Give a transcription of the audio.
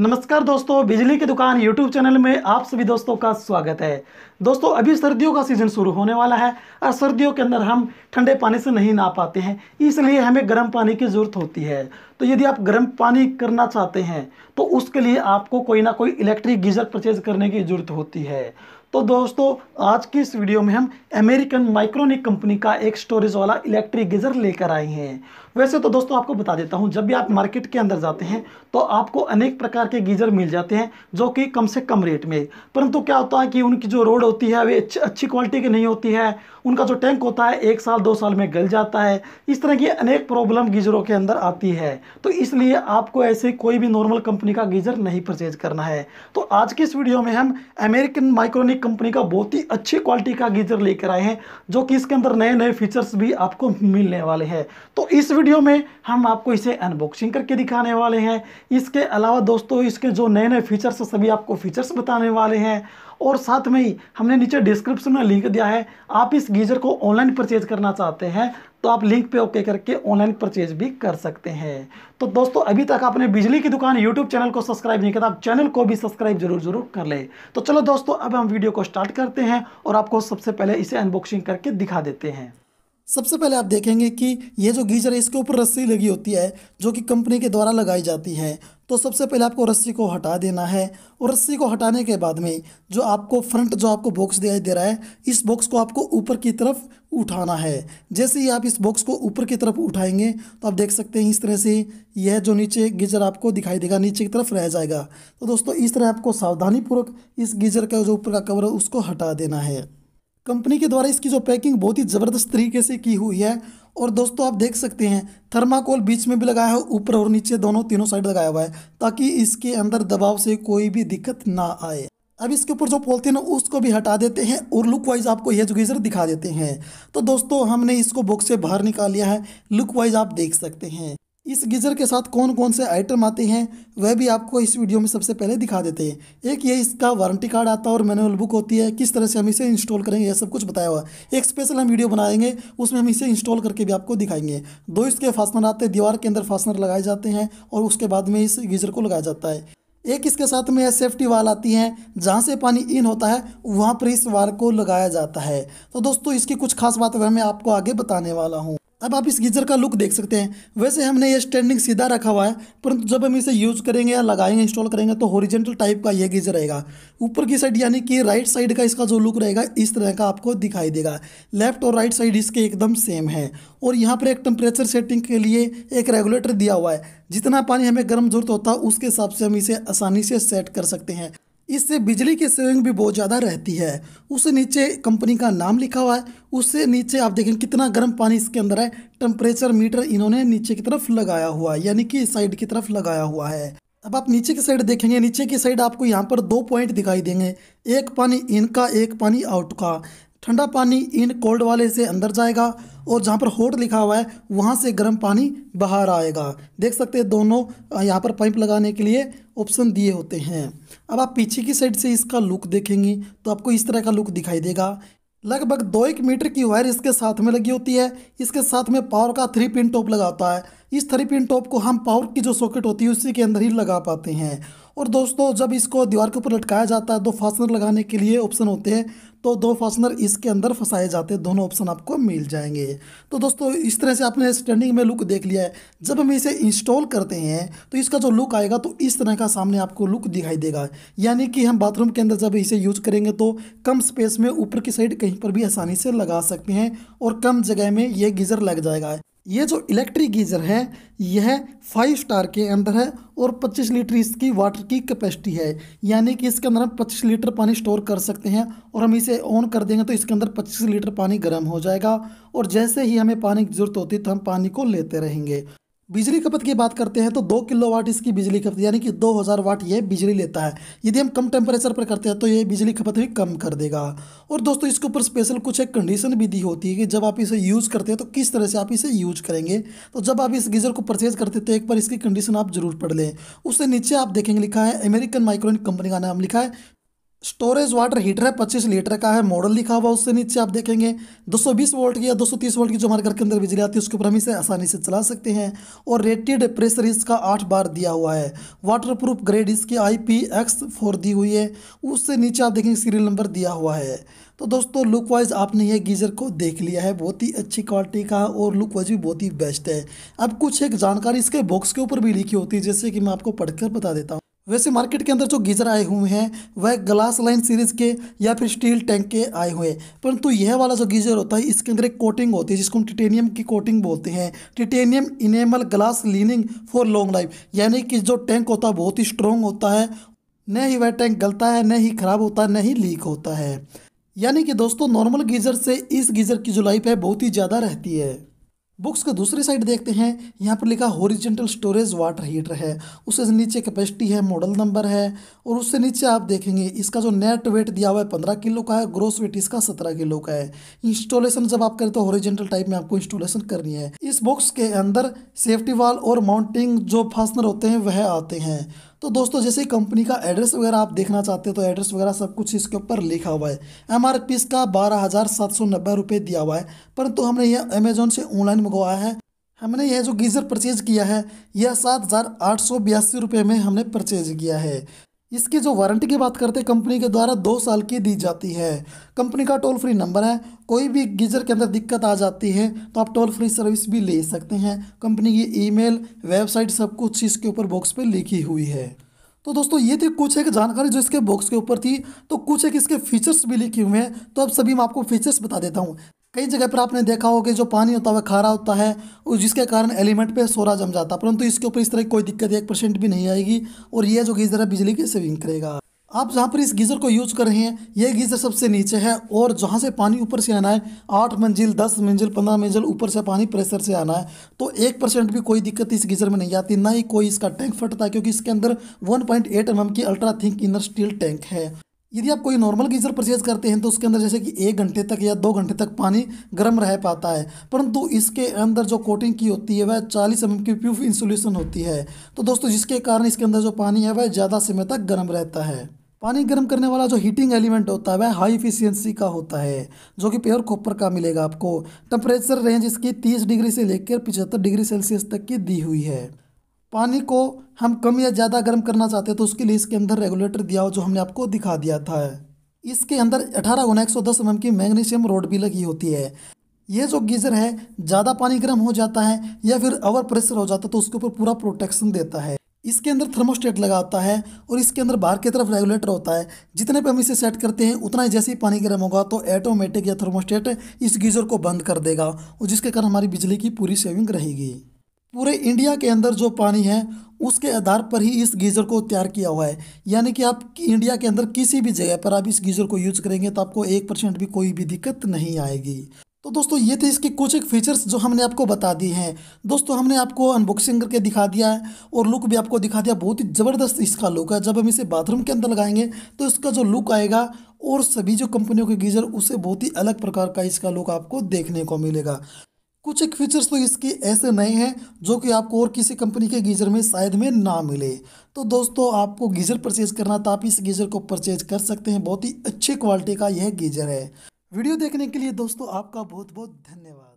नमस्कार दोस्तों बिजली की दुकान यूट्यूब चैनल में आप सभी दोस्तों का स्वागत है दोस्तों अभी सर्दियों का सीज़न शुरू होने वाला है और सर्दियों के अंदर हम ठंडे पानी से नहीं नहा पाते हैं इसलिए हमें गर्म पानी की ज़रूरत होती है तो यदि आप गर्म पानी करना चाहते हैं तो उसके लिए आपको कोई ना कोई इलेक्ट्रिक गीज़र परचेज करने की ज़रूरत होती है तो दोस्तों आज की इस वीडियो में हम अमेरिकन माइक्रोनिक कंपनी का एक स्टोरेज वाला इलेक्ट्रिक गीज़र लेकर आए हैं वैसे तो दोस्तों आपको बता देता हूँ जब भी आप मार्केट के अंदर जाते हैं तो आपको अनेक प्रकार के गीजर मिल जाते हैं जो कि कम से कम रेट में परंतु क्या होता है कि उनकी जो रोड होती है वे अच्छी क्वालिटी की नहीं होती है उनका जो टैंक होता है एक साल दो साल में गल जाता है इस तरह की अनेक प्रॉब्लम गीजरों के अंदर आती है तो इसलिए आपको ऐसे कोई भी नॉर्मल कंपनी का गीजर नहीं परचेज करना है तो आज की इस वीडियो में हम अमेरिकन माइक्रोनिक कंपनी का बहुत ही अच्छी क्वालिटी का गीजर लेकर आए हैं जो कि इसके अंदर नए नए फीचर्स भी आपको मिलने वाले हैं तो इस वीडियो वीडियो में हम आपको इसे अनबॉक्सिंग करके दिखाने वाले हैं इसके अलावा दोस्तों इसके जो नए नए फीचर्स सभी आपको फीचर्स बताने वाले हैं और साथ में ही हमने नीचे डिस्क्रिप्शन में लिंक दिया है आप इस गीजर को ऑनलाइन परचेज करना चाहते हैं तो आप लिंक पे ओके करके ऑनलाइन परचेज भी कर सकते हैं तो दोस्तों अभी तक आपने बिजली की दुकान यूट्यूब चैनल को सब्सक्राइब नहीं किया आप चैनल को भी सब्सक्राइब जरूर जरूर कर ले तो चलो दोस्तों अब हम वीडियो को स्टार्ट करते हैं और आपको सबसे पहले इसे अनबॉक्सिंग करके दिखा देते हैं सबसे पहले आप देखेंगे कि ये जो गीजर है इसके ऊपर रस्सी लगी होती है जो कि कंपनी के द्वारा लगाई जाती है तो सबसे पहले आपको रस्सी को हटा देना है और रस्सी को हटाने के बाद में जो आपको फ्रंट जो आपको बॉक्स दिखाई दे रहा है इस बॉक्स को आपको ऊपर की तरफ उठाना है जैसे ही आप इस बॉक्स को ऊपर की तरफ उठाएंगे तो आप देख सकते हैं इस तरह से यह जो नीचे गीजर आपको दिखाई देगा नीचे की तरफ रह जाएगा तो दोस्तों इस तरह आपको सावधानीपूर्वक इस गीजर का जो ऊपर का कवर है उसको हटा देना है कंपनी के द्वारा इसकी जो पैकिंग बहुत ही ज़बरदस्त तरीके से की हुई है और दोस्तों आप देख सकते हैं थर्माकोल बीच में भी लगाया है ऊपर और नीचे दोनों तीनों साइड लगाया हुआ है ताकि इसके अंदर दबाव से कोई भी दिक्कत ना आए अब इसके ऊपर जो पॉलिथीन है उसको भी हटा देते हैं और लुक वाइज आपको यह जुगेजर दिखा देते हैं तो दोस्तों हमने इसको बॉक्स से बाहर निकाल लिया है लुक वाइज आप देख सकते हैं इस गीज़र के साथ कौन कौन से आइटम आते हैं वह भी आपको इस वीडियो में सबसे पहले दिखा देते हैं एक ये इसका वारंटी कार्ड आता है और मैनुअल बुक होती है किस तरह से हम इसे इंस्टॉल करेंगे यह सब कुछ बताया हुआ है एक स्पेशल हम वीडियो बनाएंगे उसमें हम इसे इंस्टॉल करके भी आपको दिखाएंगे दो इसके फासनर आते हैं दीवार के अंदर फासनर लगाए जाते हैं और उसके बाद में इस गीज़र को लगाया जाता है एक इसके साथ में सेफ्टी वाल आती है जहाँ से पानी इन होता है वहाँ पर इस वाल को लगाया जाता है तो दोस्तों इसकी कुछ खास बात मैं आपको आगे बताने वाला हूँ अब आप इस गीज़र का लुक देख सकते हैं वैसे हमने ये स्टैंडिंग सीधा रखा हुआ है परंतु जब हम इसे यूज़ करेंगे या लगाएंगे इंस्टॉल करेंगे तो हॉरिजेंटल टाइप का ये गीज़र रहेगा ऊपर की साइड यानी कि राइट साइड का इसका जो लुक रहेगा इस तरह का आपको दिखाई देगा लेफ्ट और राइट साइड इसके एकदम सेम है और यहाँ पर एक टेम्परेचर सेटिंग के लिए एक रेगुलेटर दिया हुआ है जितना पानी हमें गर्म जरूरत होता है उसके हिसाब से हम इसे आसानी से सेट कर सकते हैं इससे बिजली की सेविंग भी बहुत ज़्यादा रहती है उससे नीचे कंपनी का नाम लिखा हुआ है उससे नीचे आप देखें कितना गर्म पानी इसके अंदर है टेम्परेचर मीटर इन्होंने नीचे की तरफ लगाया हुआ है यानी कि साइड की तरफ लगाया हुआ है अब आप नीचे की साइड देखेंगे नीचे की साइड आपको यहाँ पर दो पॉइंट दिखाई देंगे एक पानी इनका एक पानी आउट का ठंडा पानी इन कोल्ड वाले से अंदर जाएगा और जहाँ पर होट लिखा हुआ है वहाँ से गर्म पानी बाहर आएगा देख सकते हैं दोनों यहाँ पर पाइप लगाने के लिए ऑप्शन दिए होते हैं अब आप पीछे की साइड से इसका लुक देखेंगी तो आपको इस तरह का लुक दिखाई देगा लगभग दो एक मीटर की वायर इसके साथ में लगी होती है इसके साथ में पावर का थ्री पिन टॉप लगाता है इस थ्री पिन टॉप को हम पावर की जो सॉकेट होती है उसी के अंदर ही लगा पाते हैं और दोस्तों जब इसको दीवार के ऊपर लटकाया जाता है दो फासनर लगाने के लिए ऑप्शन होते हैं तो दो फासनर इसके अंदर फंसाए जाते हैं दोनों ऑप्शन आपको मिल जाएंगे तो दोस्तों इस तरह से आपने स्टैंडिंग में लुक देख लिया है जब हम इसे इंस्टॉल करते हैं तो इसका जो लुक आएगा तो इस तरह का सामने आपको लुक दिखाई देगा यानी कि हम बाथरूम के अंदर जब इसे यूज करेंगे तो कम स्पेस में ऊपर की साइड कहीं पर भी आसानी से लगा सकते हैं और कम जगह में ये गीज़र लग जाएगा ये जो इलेक्ट्रिक गीज़र है यह फाइव स्टार के अंदर है और 25 लीटर इसकी वाटर की कैपेसिटी है यानी कि इसके अंदर हम 25 लीटर पानी स्टोर कर सकते हैं और हम इसे ऑन कर देंगे तो इसके अंदर 25 लीटर पानी गर्म हो जाएगा और जैसे ही हमें पानी की ज़रूरत होती है तो हम पानी को लेते रहेंगे बिजली खपत की बात करते हैं तो दो किलो वाट इसकी बिजली खपत यानी कि दो हज़ार वाट ये बिजली लेता है यदि हम कम टेम्परेचर पर करते हैं तो ये बिजली खपत भी कम कर देगा और दोस्तों इसके ऊपर स्पेशल कुछ एक कंडीशन भी दी होती है कि जब आप इसे यूज़ करते हैं तो किस तरह से आप इसे यूज करेंगे तो जब आप इस गीज़र को परचेज करते तो एक बार इसकी कंडीशन आप जरूर पढ़ लें उससे नीचे आप देखेंगे लिखा है अमेरिकन माइक्रोन कंपनी का नाम लिखा है स्टोरेज वाटर हीटर है पच्चीस लीटर का है मॉडल लिखा हुआ उससे नीचे आप देखेंगे 220 वोल्ट की या 230 वोल्ट की जो हमारे घर के अंदर बिजली आती है उसके ऊपर हम इसे आसानी से चला सकते हैं और रेटेड प्रेशर इसका आठ बार दिया हुआ है वाटरप्रूफ ग्रेड इसकी आई पी एक्स फोर दी हुई है उससे नीचे आप देखेंगे सीरियल नंबर दिया हुआ है तो दोस्तों लुक वाइज आपने यह गीज़र को देख लिया है बहुत ही अच्छी क्वालिटी का और लुक वाइज भी बहुत ही बेस्ट है अब कुछ एक जानकारी इसके बॉक्स के ऊपर भी लिखी होती है जैसे कि मैं आपको पढ़कर बता देता हूँ वैसे मार्केट के अंदर जो गीजर आए हुए हैं वह ग्लास लाइन सीरीज़ के या फिर स्टील टैंक के आए हुए हैं परंतु यह वाला जो गीजर होता है इसके अंदर एक कोटिंग होती है जिसको हम टिटेनियम की कोटिंग बोलते हैं titanium enamel glass lining for long life यानी कि जो टैंक होता है बहुत ही स्ट्रॉन्ग होता है न ही वह टैंक गलता है न ही ख़राब होता है न ही लीक होता है यानी कि दोस्तों नॉर्मल गीज़र से इस गीज़र की जो लाइफ है बहुत ही ज़्यादा रहती है बुक्स के दूसरी साइड देखते हैं यहाँ पर लिखा होरिजेंटल स्टोरेज वाटर हीटर है उससे नीचे कैपेसिटी है मॉडल नंबर है और उससे नीचे आप देखेंगे इसका जो नेट वेट दिया हुआ है पंद्रह किलो का है ग्रोस वेट इसका सत्रह किलो का है इंस्टॉलेशन जब आप करें तो होरिजेंटल टाइप में आपको इंस्टॉलेशन करनी है इस बॉक्स के अंदर सेफ्टी वाल और माउंटिंग जो फासनर होते हैं वह आते हैं तो दोस्तों जैसे कंपनी का एड्रेस वगैरह आप देखना चाहते हो तो एड्रेस वगैरह सब कुछ इसके ऊपर लिखा हुआ है एम आर पी इसका बारह हज़ार सात सौ नब्बे रुपये दिया हुआ है परंतु हमने यह अमेजोन से ऑनलाइन मंगवाया है हमने यह जो गीज़र परचेज़ किया है यह सात हज़ार आठ सौ बयासी रुपये में हमने परचेज़ किया है इसकी जो वारंटी की बात करते हैं कंपनी के द्वारा दो साल की दी जाती है कंपनी का टोल फ्री नंबर है कोई भी गीजर के अंदर दिक्कत आ जाती है तो आप टोल फ्री सर्विस भी ले सकते हैं कंपनी की ईमेल वेबसाइट सब कुछ इसके ऊपर बॉक्स पे लिखी हुई है तो दोस्तों ये थी कुछ एक जानकारी जो इसके बॉक्स के ऊपर थी तो कुछ एक इसके फीचर्स भी लिखे हुए हैं तो अब सभी मैं आपको फीचर्स बता देता हूँ कई जगह पर आपने देखा होगा कि जो पानी होता है वह खारा होता है और जिसके कारण एलिमेंट पे सोरा जम जाता है परंतु इसके ऊपर इस तरह की कोई दिक्कत एक परसेंट भी नहीं आएगी और यह जो गीज़र है बिजली की सेविंग करेगा आप जहाँ पर इस गीज़र को यूज कर रहे हैं यह गीज़र सबसे नीचे है और जहाँ से पानी ऊपर से आना है आठ मंजिल दस मंजिल पंद्रह मंजिल ऊपर से पानी प्रेशर से आना है तो एक परसेंट भी कोई दिक्कत इस गीज़र में नहीं आती ना ही कोई इसका टैंक फटता है क्योंकि इसके अंदर one point eight M M की ultra thick inner steel tank है यदि आप कोई नॉर्मल गीज़र परचेज करते हैं तो उसके अंदर जैसे कि एक घंटे तक या दो घंटे तक पानी गर्म रह पाता है परंतु इसके अंदर जो कोटिंग की होती है वह 40 एम mm की प्यूफ इंसुलेशन होती है तो दोस्तों जिसके कारण इसके अंदर जो पानी है वह ज़्यादा समय तक गर्म रहता है पानी गर्म करने वाला जो हीटिंग एलिमेंट होता है वह हाई इफिशियंसी का होता है जो कि प्योर कॉपर का मिलेगा आपको टेम्परेचर रेंज इसकी 30 डिग्री से लेकर 75 डिग्री सेल्सियस तक की दी हुई है पानी को हम कम या ज़्यादा गर्म करना चाहते हैं तो उसके लिए इसके अंदर रेगुलेटर दिया हो जो हमने आपको दिखा दिया था इसके अंदर अठारह गुना एक सौ दस एम mm की मैग्नीशियम रोड भी लगी होती है ये जो गीज़र है ज़्यादा पानी गर्म हो जाता है या फिर ओवर प्रेशर हो जाता है तो उसके ऊपर पूरा प्रोटेक्शन देता है इसके अंदर थर्मोस्टेट लगाता है और इसके अंदर बाहर की तरफ रेगुलेटर होता है जितने पे हम इसे सेट करते हैं उतना ही जैसे ही पानी गर्म होगा तो ऑटोमेटिक या थर्मोस्टेट इस गीज़र को बंद कर देगा और जिसके कारण हमारी बिजली की पूरी सेविंग रहेगी पूरे इंडिया के अंदर जो पानी है उसके आधार पर ही इस गीज़र को तैयार किया हुआ है यानी कि आप इंडिया के अंदर किसी भी जगह पर आप इस गीज़र को यूज़ करेंगे तो आपको एक परसेंट भी कोई भी दिक्कत नहीं आएगी तो दोस्तों ये थे इसके कुछ एक फीचर्स जो हमने आपको बता दिए हैं दोस्तों हमने आपको अनबॉक्सिंग करके दिखा दिया है और लुक भी आपको दिखा दिया बहुत ही ज़बरदस्त इसका लुक है जब हम इसे बाथरूम के अंदर लगाएंगे तो इसका जो लुक आएगा और सभी जो कंपनियों के गीज़र उसे बहुत ही अलग प्रकार का इसका लुक आपको देखने को मिलेगा कुछ एक फीचर्स तो इसके ऐसे नए हैं जो कि आपको और किसी कंपनी के गीज़र में शायद में ना मिले तो दोस्तों आपको गीज़र परचेज करना था आप इस गीज़र को परचेज कर सकते हैं बहुत ही अच्छे क्वालिटी का यह गीज़र है वीडियो देखने के लिए दोस्तों आपका बहुत बहुत धन्यवाद